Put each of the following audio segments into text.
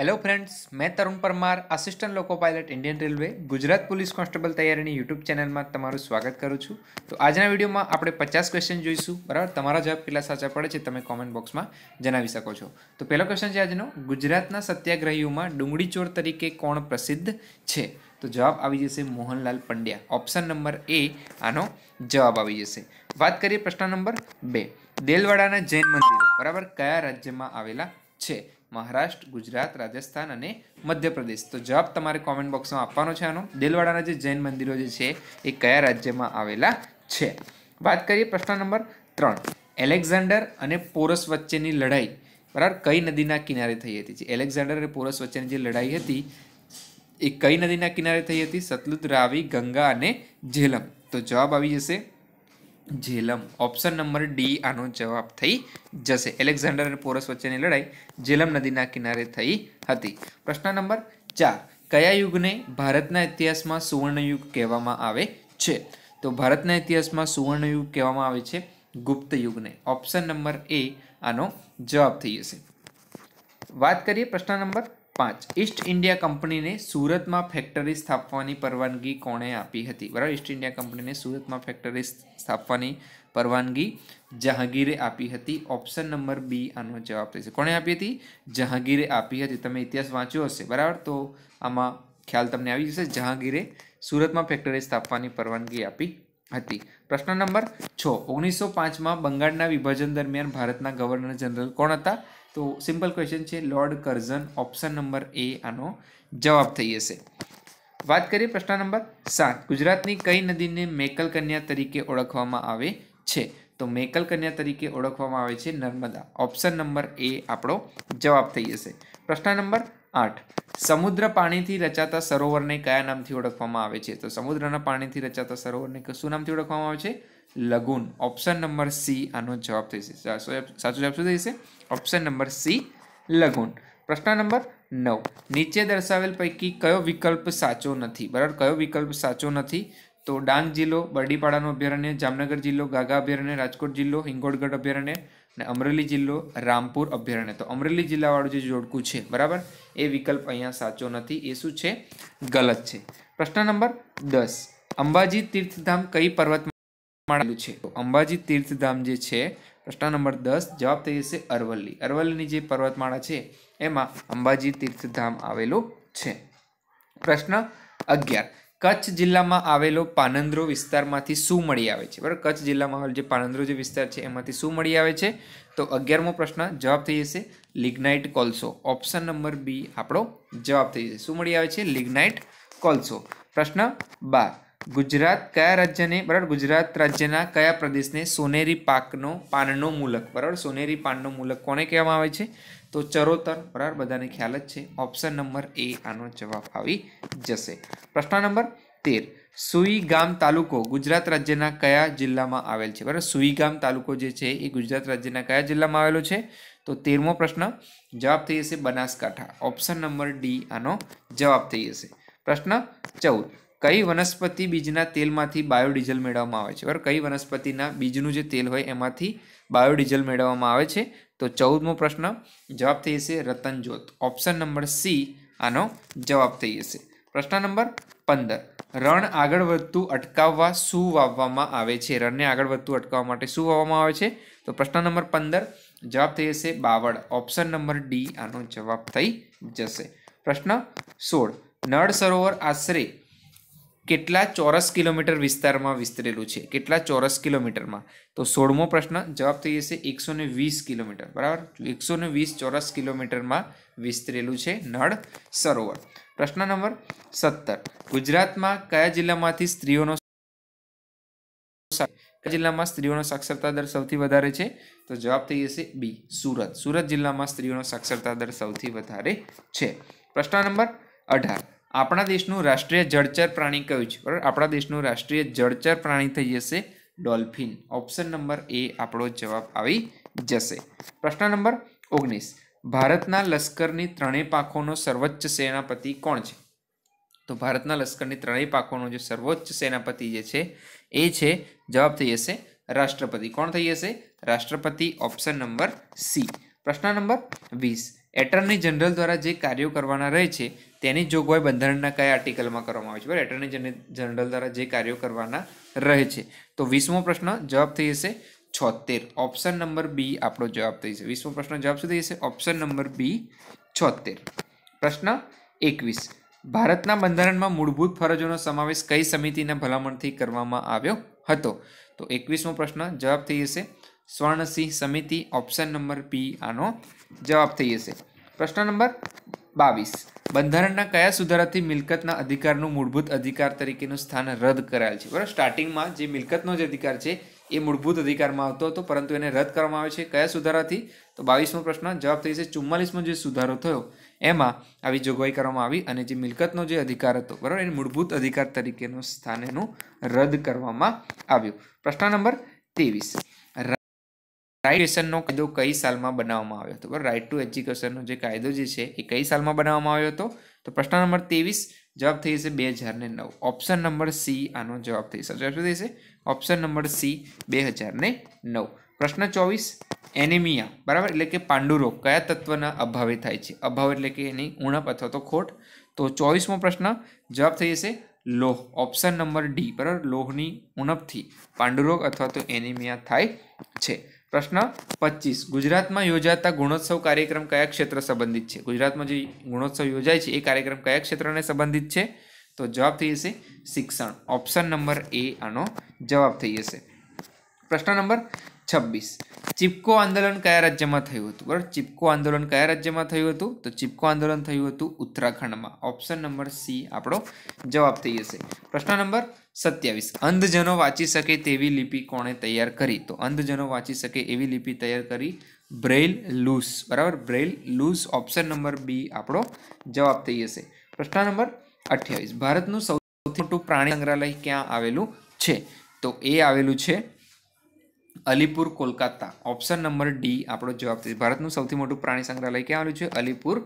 hello friends મેં Tarun Parmar assistant loco pilot Indian railway Gujarat police constable તૈયારીની YouTube ચેનલમાં તમારું સ્વાગત કરું છું તો આજના વિડીયોમાં આપણે પચાસ ક્વેશ્ચન જોઈશું બરાબર તમારા જવાબ કેટલા સાચા પડે છે તમે કોમેન્ટ બોક્સમાં જણાવી શકો છો તો પહેલો ક્વેશ્ચન છે આજનો ગુજરાતના સત્યાગ્રહીઓમાં ડુંગળી ચોર તરીકે કોણ પ્રસિદ્ધ છે તો જવાબ આવી જશે Mohanlal Pandya option number A આનો જવાબ આવી જશે વાત કરીએ પ્રશ્ન નંબર બે દેલવાડાના જૈન મંદિર બરાબર કયા રાજ્યમાં આવેલા છે મહારાષ્ટ્ર ગુજરાત રાજસ્થાન અને મધ્યપ્રદેશ તો જવાબ તમારે કોમેન્ટ બોક્સમાં આપવાનો છે આનો દિલવાડાના જે જૈન મંદિરો જે છે એ કયા રાજ્યમાં આવેલા છે વાત કરીએ પ્રશ્ન નંબર ત્રણ એલેક્ઝાન્ડર અને પોરસ વચ્ચેની લડાઈ બરાબર કઈ નદીના કિનારે થઈ હતી જે એલેક્ઝાન્ડર અને પોરસ વચ્ચેની જે લડાઈ હતી એ કઈ નદીના કિનારે થઈ હતી સતલુજ રાવી ગંગા અને ઝેલમ તો જવાબ આવી જશે જેલમ ઓપ્શન નંબર ડી આનો જવાબ થઈ જશે એલેક્ઝાન્ડર અને પોરસ વચ્ચેની લડાઈ જેલમ નદીના કિનારે થઈ હતી પ્રશ્ન નંબર ચાર કયા યુગને ભારતના ઇતિહાસમાં સુવર્ણયુગ કહેવામાં આવે છે તો ભારતના ઇતિહાસમાં સુવર્ણયુગ કહેવામાં આવે છે ગુપ્ત યુગને ઓપ્શન નંબર એ આનો જવાબ થઈ જશે વાત કરીએ પ્રશ્ન નંબર પાંચ ઈસ્ટ ઇન્ડિયા કંપનીને સુરતમાં ફેક્ટરી સ્થાપવાની પરવાનગી કોણે આપી હતી બરાબર ઈસ્ટ ઇન્ડિયા કંપનીને સુરતમાં ફેક્ટરી સ્થાપવાની પરવાનગી જહાંગીરે આપી હતી ઓપ્શન નંબર બી આનો જવાબ થશે કોણે આપી હતી જહાંગીરે આપી હતી તમે ઇતિહાસ વાંચ્યો હશે બરાબર તો આમાં ખ્યાલ તમને આવી જશે જહાંગીરે સુરતમાં ફેક્ટરી સ્થાપવાની પરવાનગી આપી હતી પ્રશ્ન નંબર છ ઓગણીસો પાંચમાં બંગાળના વિભાજન દરમિયાન ભારતના ગવર્નર જનરલ કોણ હતા તો સિમ્પલ ક્વેશ્ચન છે Lord Curzon option number A આનો જવાબ થઈ જશે વાત કરીએ પ્રશ્ન નંબર સાત ગુજરાતની કઈ નદીને મેકલ કન્યા તરીકે ઓળખવામાં આવે છે તો મેકલ કન્યા તરીકે ઓળખવામાં આવે છે નર્મદા ઓપ્શન નંબર એ આપણો જવાબ થઈ જશે પ્રશ્ન નંબર આઠ સમુદ્ર પાણીથી રચાતા સરોવરને કયા નામથી ઓળખવામાં આવે છે તો સમુદ્રના પાણીથી રચાતા સરોવરને શું નામથી ઓળખવામાં આવે છે લગુન ઓપ્શન નંબર સી આનો જવાબ થઈ જશે સાચો જવાબ શું થઈ જશે ઓપ્શન નંબર સી લગુન પ્રશ્ન નંબર નવ નીચે દર્શાવેલ પૈકી કયો વિકલ્પ સાચો નથી બરાબર કયો વિકલ્પ સાચો નથી તો ડાંગ જિલ્લો બરડીપાડાનો અભયારણ્ય જામનગર જિલ્લો ગાગા અભયારણ્ય રાજકોટ જિલ્લો હિંગોળગઢ અભયારણ્ય અને અમરેલી જિલ્લો રામપુર અભયારણ્ય તો અમરેલી જિલ્લાવાળું જે જોડકું છે બરાબર એ વિકલ્પ અહીંયા સાચો નથી એ શું છે ગલત છે પ્રશ્ન નંબર દસ અંબાજી તીર્થધામ કઈ પર્વત માળેલું છે તો અંબાજી તીર્થધામ જે છે પ્રશ્ન નંબર દસ જવાબ થઈ જશે અરવલ્લી અરવલ્લીની જે પર્વતમાળા છે એમાં અંબાજી તીર્થધામ આવેલું છે પ્રશ્ન અગિયાર કચ્છ જિલ્લામાં આવેલો પાનંદ્રો વિસ્તારમાંથી શું મળી આવે છે બરાબર કચ્છ જિલ્લામાં આવેલો જે પાનંદ્રો જે વિસ્તાર છે એમાંથી શું મળી આવે છે તો અગિયારમો પ્રશ્ન જવાબ થઈ જશે લિગ્નાઇટ કોલસો ઓપ્શન નંબર બી આપણો જવાબ થઈ જશે શું મળી આવે છે લિગ્નાઇટ કોલસો પ્રશ્ન બાર ગુજરાત કયા રાજ્યને બરાબર ગુજરાત રાજ્યના કયા પ્રદેશને સોનેરી પાકનો પાનનો મૂલક બરાબર સોનેરી પાનનો મૂલક કોને કહેવામાં આવે છે તો ચરોતર બરાબર બધાને ખ્યાલ જ છે ઓપ્શન નંબર એ આનો જવાબ આવી જશે પ્રશ્ન નંબર તેર સુઈગામ તાલુકો ગુજરાત રાજ્યના કયા જિલ્લામાં આવેલ છે બરાબર સુઈગામ તાલુકો જે છે એ ગુજરાત રાજ્યના કયા જિલ્લામાં આવેલો છે તો તેરમો પ્રશ્ન જવાબ થઈ જશે બનાસકાંઠા ઓપ્શન નંબર ડી આનો જવાબ થઈ જશે પ્રશ્ન ચૌદ કઈ વનસ્પતિ બીજના તેલમાંથી બાયોડીઝલ મેળવવામાં આવે છે બરાબર કઈ વનસ્પતિના બીજનું જે તેલ હોય એમાંથી બાયોડીઝલ મેળવવામાં આવે છે તો ચૌદમો પ્રશ્ન જવાબ થઈ જશે રતનજોત ઓપ્શન નંબર સી આનો જવાબ થઈ જશે પ્રશ્ન નંબર પંદર રણ આગળ વધતું અટકાવવા શું વાવવામાં આવે છે રણને આગળ વધતું અટકાવવા માટે શું વાવવામાં આવે છે તો પ્રશ્ન નંબર પંદર જવાબ થઈ જશે બાવળ ઓપ્શન નંબર ડી આનો જવાબ થઈ જશે પ્રશ્ન સોળ નળ સરોવર આશરે કેટલા ચોરસ કિલોમીટર વિસ્તારમાં વિસ્તરેલું છે કેટલા ચોરસ કિલોમીટરમાં તો સોળમો પ્રશ્ન જવાબ થઈ જશે એકસો ને વીસ કિલોમીટર બરાબર એકસો ને વીસ ચોરસ કિલોમીટરમાં વિસ્તરેલું છે નળ સરોવર પ્રશ્ન નંબર સત્તર ગુજરાતમાં કયા જિલ્લામાંથી સ્ત્રીઓનો કયા જિલ્લામાં સ્ત્રીઓનો સાક્ષરતા દર સૌથી વધારે છે તો જવાબ થઈ જશે બી સુરત સુરત જિલ્લામાં સ્ત્રીઓનો સાક્ષરતા દર સૌથી વધારે છે પ્રશ્ન નંબર અઢાર આપણા દેશનું રાષ્ટ્રીય જળચર પ્રાણી કયું છે બરાબર આપણા દેશનું રાષ્ટ્રીય જળચર પ્રાણી થઈ જશે ડોલ્ફિન ઓપ્શન નંબર એ આપણો જવાબ આવી જશે પ્રશ્ન નંબર ઓગણીસ ભારતના લશ્કરની ત્રણેય પાંખોનો સર્વોચ્ચ સેનાપતિ કોણ છે તો ભારતના લશ્કરની ત્રણેય પાંખોનો જે સર્વોચ્ચ સેનાપતિ જે છે એ છે જવાબ થઈ જશે રાષ્ટ્રપતિ કોણ થઈ જશે રાષ્ટ્રપતિ ઓપ્શન નંબર સી પ્રશ્ન નંબર વીસ એટર્ની જનરલ દ્વારા જે કાર્યો કરવાના રહે છે તેની જોગવાઈ બંધારણના કયા આર્ટિકલમાં કરવામાં આવે છે બરાબર એટર્ની જનરલ દ્વારા જે કાર્યો કરવાના રહે છે તો વીસમો પ્રશ્ન જવાબ થઈ જશે છોતેર ઓપ્શન નંબર બી આપણો જવાબ થઈ જશે વીસમો પ્રશ્ન જવાબ શું થઈ જશે ઓપ્શન નંબર બી છોતેર પ્રશ્ન એકવીસ ભારતના બંધારણમાં મૂળભૂત ફરજોનો સમાવેશ કઈ સમિતિના ભલામણથી કરવામાં આવ્યો હતો તો એકવીસમો પ્રશ્ન જવાબ થઈ જશે સ્વર્ણસિંહ સમિતિ ઓપ્શન નંબર બી આનો જવાબ થઈ જશે પ્રશ્ન નંબર બાવીસ બંધારણના કયા સુધારાથી મિલકતના અધિકારનું મૂળભૂત અધિકાર તરીકેનું સ્થાન રદ કરાયેલ છે બરાબર સ્ટાર્ટિંગમાં જે મિલકતનો જે અધિકાર છે એ મૂળભૂત અધિકારમાં આવતો હતો પરંતુ એને રદ કરવામાં આવે છે કયા સુધારાથી તો બાવીસમો પ્રશ્ન જવાબ થઈ છે ચુમ્માલીસમો જે સુધારો થયો એમાં આવી જોગવાઈ કરવામાં આવી અને જે મિલકતનો જે અધિકાર હતો બરાબર એને મૂળભૂત અધિકાર તરીકેનું સ્થાન એનું રદ કરવામાં આવ્યું પ્રશ્ન નંબર ત્રેવીસ એશનનો કાયદો કઈ સાલમાં બનાવવામાં આવ્યો હતો બરાબર રાઇટ ટુ એજ્યુકેશનનો જે કાયદો જે છે એ કઈ સાલમાં બનાવવામાં આવ્યો હતો તો પ્રશ્ન નંબર ત્રેવીસ જવાબ થઈ જશે બે હજાર નવ ઓપ્શન નંબર સી આનો જવાબ થઈ જશે શું થઈ થશે ઓપ્શન નંબર સી બે હજાર નવ પ્રશ્ન ચોવીસ એનિમિયા બરાબર એટલે કે પાંડુરોગ કયા તત્વના અભાવે થાય છે અભાવ એટલે કે એની ઉણપ અથવા તો ખોટ તો ચોવીસમો પ્રશ્ન જવાબ થઈ જશે લોહ ઓપ્શન નંબર ડી બરાબર લોહની ઉણપથી પાંડુરોગ અથવા તો એનિમિયા થાય છે પ્રશ્ન પચીસ ગુજરાતમાં યોજાતા ગુણોત્સવ કાર્યક્રમ કયા ક્ષેત્ર સંબંધિત છે ગુજરાતમાં જે ગુણોત્સવ યોજાય છે એ કાર્યક્રમ કયા ક્ષેત્રને સંબંધિત છે તો જવાબ થઈ જશે શિક્ષણ ઓપ્શન નંબર એ આનો જવાબ થઈ જશે પ્રશ્ન નંબર છવ્વીસ ચિપકો આંદોલન કયા રાજ્યમાં થયું હતું બરાબર ચિપકો આંદોલન કયા રાજ્યમાં થયું હતું તો ચિપકો આંદોલન થયું હતું ઉત્તરાખંડમાં ઓપ્શન નંબર સી આપણો જવાબ થઈ જશે પ્રશ્ન નંબર સત્યાવીસ અંધજનો વાંચી શકે તેવી લિપિ કોણે તૈયાર કરી તો અંધજનો વાંચી શકે એવી લિપિ તૈયાર કરી બ્રેઇલ લૂસ બરાબર Braille Louis option number B આપણો જવાબ થઈ જશે પ્રશ્ન નંબર અઠ્યાવીસ ભારતનું સૌથી મોટું પ્રાણી સંગ્રહાલય ક્યાં આવેલું છે તો એ આવેલું છે Alipur Kolkata option number D આપણો જવાબ છે ભારતનું સૌથી મોટું પ્રાણી સંગ્રહાલય ક્યાં આવેલું છે અલીપુર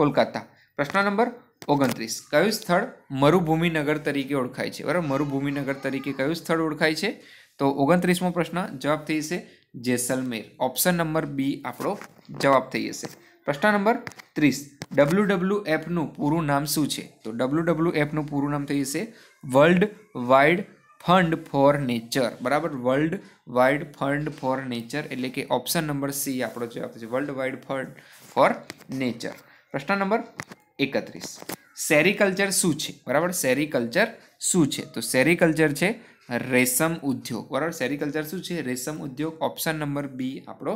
કોલકાતા પ્રશ્ન નંબર ઓગણત્રીસ કયું સ્થળ મરુભૂમિ તરીકે ઓળખાય છે બરાબર મરુભૂમિનગર તરીકે કયું સ્થળ ઓળખાય છે તો ઓગણત્રીસમો પ્રશ્ન જવાબ થઈ જશે જેસલમેર ઓપ્શન નંબર બી આપણો જવાબ થઈ જશે પ્રશ્ન નંબર ત્રીસ ડબલ્યુ ડબલ્યુ એફનું પૂરું નામ શું છે તો ડબલ્યુ ડબલ્યુ એફનું પૂરું નામ થઈ જશે world wide fund for nature બરાબર world wide fund for nature એટલે કે ઓપ્શન નંબર સી આપણો જવાબ છે world wide fund for nature પ્રશ્ન નંબર એકત્રીસ સેરીકલ્ચર શું છે બરાબર સેરીકલ્ચર શું છે તો સેરીકલ્ચર છે રેશમ ઉદ્યોગ બરાબર સેરિકલ્ચર શું છે રેશમ ઉદ્યોગ ઓપ્શન નંબર બી આપણો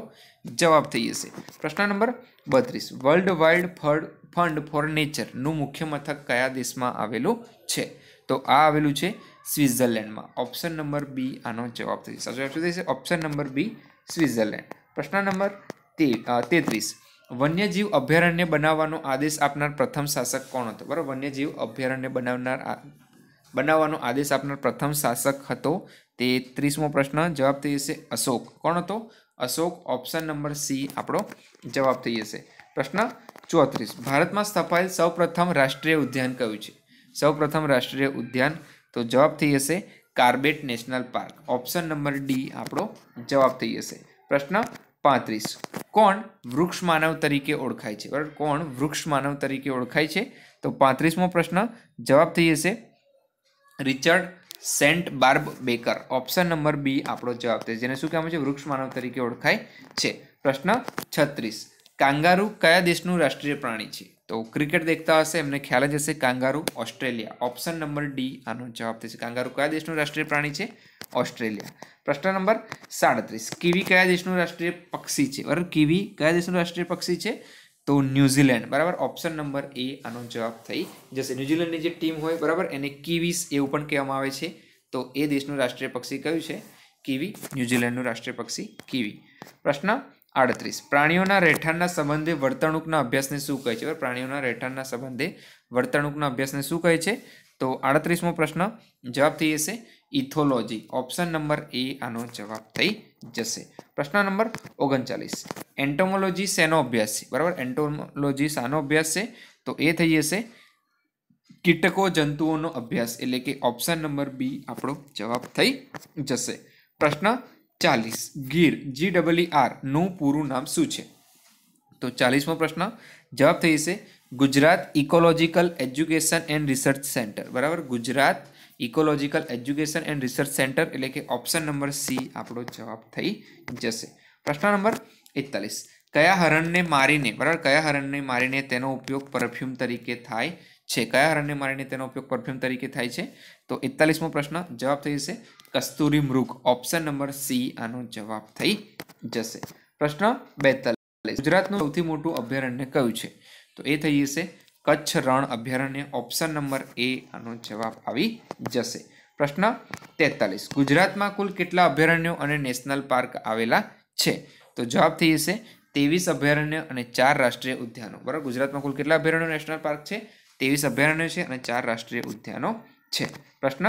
જવાબ થઈ જશે પ્રશ્ન નંબર બત્રીસ world wild fund fund for નેચરનું મુખ્ય મથક કયા દેશમાં આવેલું છે તો આ આવેલું છે સ્વિટ્ઝરલેન્ડમાં ઓપ્શન નંબર બી આનો જવાબ થઈ સાચો જવાબ થઈ ઓપ્શન નંબર બી સ્વિટ્ઝરલેન્ડ પ્રશ્ન નંબર તે તેત્રીસ વન્યજીવ અભયારણ્ય બનાવવાનો આદેશ આપનાર પ્રથમ શાસક કોણ હતો બરાબર વન્યજીવ અભયારણ્ય બનાવનાર બનાવવાનો આદેશ આપનાર પ્રથમ શાસક હતો તે ત્રીસમો પ્રશ્ન જવાબ થઈ જશે અશોક કોણ હતો અશોક ઓપ્શન નંબર સી આપણો જવાબ થઈ જશે પ્રશ્ન ચોત્રીસ ભારતમાં સ્થપાયેલ સૌપ્રથમ રાષ્ટ્રીય ઉદ્યાન કયું છે સૌપ્રથમ રાષ્ટ્રીય ઉદ્યાન તો જવાબ થઈ જશે Corbett national park option number D આપણો જવાબ થઈ જશે પ્રશ્ન પાંત્રીસ કોણ વૃક્ષ માનવ તરીકે ઓળખાય છે બરાબર કોણ વૃક્ષ માનવ તરીકે ઓળખાય છે તો પાંત્રીસમો પ્રશ્ન જવાબ થઈ જશે Richard Saint Barbe Baker option number B આપણો જવાબ છે જેને શું કહેવામાં છે વૃક્ષ માનવ તરીકે ઓળખાય છે પ્રશ્ન છત્રીસ કાંગારુ કયા દેશનું રાષ્ટ્રીય પ્રાણી છે તો ક્રિકેટ દેખતા હશે એમને ખ્યાલ જ હશે kangaroo Australia option number D આનો જવાબ થશે કાંગારૂ કયા દેશનું રાષ્ટ્રીય પ્રાણી છે ઓસ્ટ્રેલિયા પ્રશ્ન નંબર સાડત્રીસ કીવી કયા દેશનું રાષ્ટ્રીય પક્ષી છે બરાબર કીવી કયા દેશનું રાષ્ટ્રીય પક્ષી છે તો ન્યૂઝીલેન્ડ બરાબર ઓપ્શન નંબર એ આનો જવાબ થઈ જશે ન્યૂઝીલેન્ડની જે ટીમ હોય બરાબર એને કીવીસ એવું પણ કહેવામાં આવે છે તો એ દેશનું રાષ્ટ્રીય પક્ષી કયું છે કીવી ન્યૂઝીલેન્ડનું રાષ્ટ્રીય પક્ષી કીવી પ્રશ્ન આડત્રીસ પ્રાણીઓના રહેઠાણના સંબંધે વર્તણૂકના અભ્યાસને શું કહે છે પ્રાણીઓના રહેઠાણના સંબંધે વર્તણૂકના અભ્યાસને શું કહે છે તો આડત્રીસમો પ્રશ્ન જવાબ થઈ જશે ઇથોલોજી ઓપ્શન નંબર એ આનો જવાબ થઈ જશે પ્રશ્ન નંબર ઓગણચાલીસ એન્ટોમોલોજી શેનો અભ્યાસ છે બરાબર એન્ટોમોલોજી શાનો અભ્યાસ છે તો એ થઈ જશે કીટકો જંતુઓનો અભ્યાસ એટલે કે ઓપ્શન નંબર બી આપણો જવાબ થઈ જશે પ્રશ્ન ચાલીસ ગીર જી ડબલઈ આરનું પૂરું નામ શું છે તો ચાલીસમો પ્રશ્ન જવાબ થઈ જશે Gujarat ecological education and research centre બરાબર Gujarat ecological education and research centre એટલે કે ઓપ્શન નંબર સી આપણો જવાબ થઈ જશે પ્રશ્ન નંબર એકતાલીસ કયા હરણને મારીને બરાબર કયા હરણને મારીને તેનો ઉપયોગ પરફ્યુમ તરીકે થાય છે કયા હરણને મારીને તેનો ઉપયોગ પરફ્યુમ તરીકે થાય છે તો એકતાલીસમો પ્રશ્ન જવાબ થઈ જશે કસ્તુરી મૃગ ઓપ્શન નંબર સી આનો જવાબ થઈ જશે પ્રશ્ન બેતાલીસ ગુજરાતનું સૌથી મોટું અભયારણ્ય કયું છે તો એ થઈ જશે કચ્છ રણ અભયારણ્ય ઓપ્શન નંબર એ આનો જવાબ આવી જશે પ્રશ્ન તેતાલીસ ગુજરાતમાં કુલ કેટલા અભયારણ્યો અને નેશનલ પાર્ક આવેલા છે તો જવાબ થઈ જશે ત્રેવીસ અભયારણ્ય અને ચાર રાષ્ટ્રીય ઉદ્યાનો બરાબર ગુજરાતમાં કુલ કેટલા અભયારણ્યો નેશનલ પાર્ક છે ત્રેવીસ અભયારણ્યો છે અને ચાર રાષ્ટ્રીય ઉદ્યાનો છે પ્રશ્ન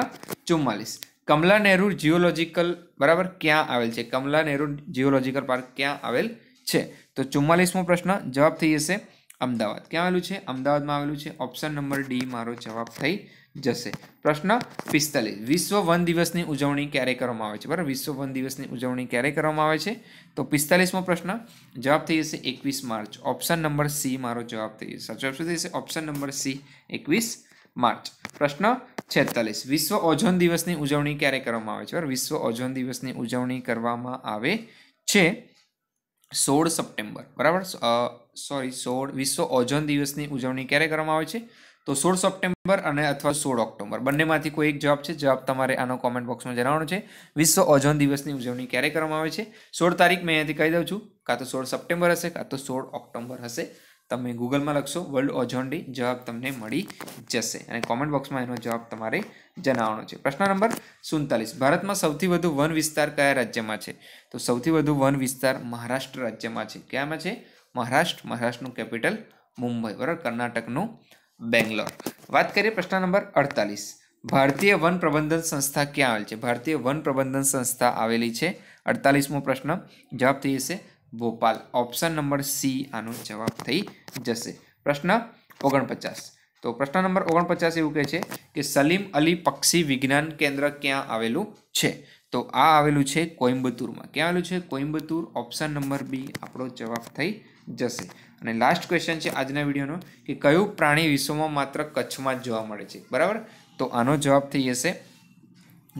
ચુમ્માલીસ કમલા નહેરુ જીઓલોજીકલ બરાબર ક્યાં આવેલ છે કમલા નહેરુ જીઓલોજીકલ પાર્ક ક્યાં આવેલ છે તો ચુમ્માલીસમો પ્રશ્ન જવાબ થઈ જશે અમદાવાદ ક્યાં આવેલું છે અમદાવાદમાં આવેલું છે ઓપ્શન નંબર ડી મારો જવાબ થઈ જશે પ્રશ્ન પિસ્તાલીસ વિશ્વ વન દિવસની ઉજવણી ક્યારે કરવામાં આવે છે બરાબર વિશ્વ વન દિવસની ઉજવણી ક્યારે કરવામાં આવે છે તો પિસ્તાલીસમો પ્રશ્ન જવાબ થઈ જશે એકવીસ માર્ચ ઓપ્શન નંબર સી મારો જવાબ થઈ જશે સાચો શું થઈ જશે ઓપ્શન નંબર સી એકવીસ માર્ચ પ્રશ્ન છેતાલીસ વિશ્વ ઓઝોન દિવસની ઉજવણી ક્યારે કરવામાં આવે છે બરાબર વિશ્વ ઓઝોન દિવસની ઉજવણી કરવામાં આવે છે સોળ સપ્ટેમ્બર બરાબર સોરી સોળ વિશ્વ ઓજન દિવસની ઉજવણી ક્યારે કરવામાં આવે છે તો સોળ સપ્ટેમ્બર અને અથવા સોળ ઓક્ટોબર બંનેમાંથી કોઈ એક જવાબ છે જવાબ તમારે આનો કોમેન્ટ બોક્સમાં જણાવવાનો છે વિશ્વ ઓઝોન દિવસની ઉજવણી ક્યારે કરવામાં આવે છે સોળ તારીખ મેં અહીંયાથી કહી દઉં છું કાં તો સોળ સપ્ટેમ્બર હશે કાં તો સોળ ઓક્ટોબર હશે તમે ગૂગલમાં લખશો વર્લ્ડ ઓઝોન જવાબ તમને મળી જશે અને કોમેન્ટ બોક્સમાં એનો જવાબ તમારે જણાવવાનો છે પ્રશ્ન નંબર સુડતાલીસ ભારતમાં સૌથી વધુ વન વિસ્તાર કયા રાજ્યમાં છે તો સૌથી વધુ વન વિસ્તાર મહારાષ્ટ્ર રાજ્યમાં છે ક્યાંમાં છે મહારાષ્ટ્ર મહારાષ્ટ્રનું કેપિટલ મુંબઈ બરાબર કર્ણાટકનું બેંગ્લોર વાત કરીએ પ્રશ્ન નંબર અડતાલીસ ભારતીય વન પ્રબંધન સંસ્થા ક્યાં આવેલ છે ભારતીય વન પ્રબંધન સંસ્થા આવેલી છે અડતાલીસમો પ્રશ્ન જવાબ થઈ જશે ભોપાલ ઓપ્શન નંબર સી આનો જવાબ થઈ જશે પ્રશ્ન ઓગણપચાસ તો પ્રશ્ન નંબર ઓગણપચાસ એવું કહે છે કે સલીમ અલી પક્ષી વિજ્ઞાન કેન્દ્ર ક્યાં આવેલું છે તો આ આવેલું છે કોઇમ્બતુરમાં ક્યાં આવેલું છે કોઇમ્બતુર ઓપ્શન નંબર બી આપણો જવાબ થઈ જશે અને લાસ્ટ ક્વેશ્ચન છે આજના વિડીયોનો કે કયું પ્રાણી વિશ્વમાં માત્ર કચ્છમાં જ જોવા મળે છે બરાબર તો આનો જવાબ થઈ જશે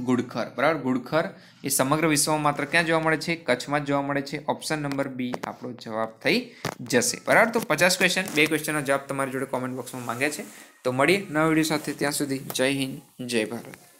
ગુડખર બરાબર ગુડખર એ સમગ્ર વિશ્વમાં માત્ર ક્યાં જોવા મળે છે કચ્છમાં જ જોવા મળે છે ઓપ્શન નંબર બી આપણો જવાબ થઈ જશે બરાબર તો પચાસ ક્વેશ્ચન બે ક્વેશ્ચનનો જવાબ તમારી જોડે કોમેન્ટ બોક્સમાં માંગે છે તો મળીએ નવા વિડીયો સાથે ત્યાં સુધી જય હિન્દ જય ભારત